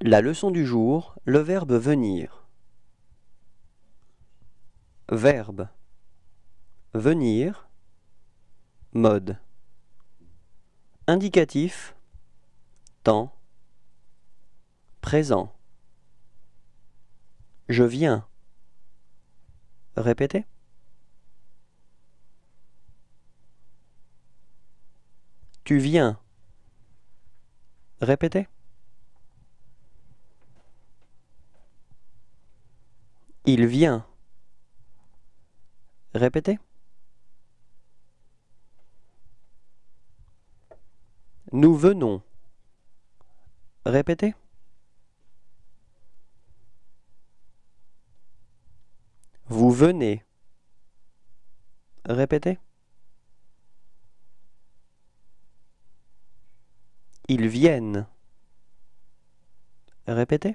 La leçon du jour, le verbe venir. Verbe. Venir. Mode. Indicatif. Temps. Présent. Je viens. Répétez. Tu viens. Répétez. Il vient. Répétez. Nous venons. Répétez. Vous venez. Répétez. Ils viennent. Répétez.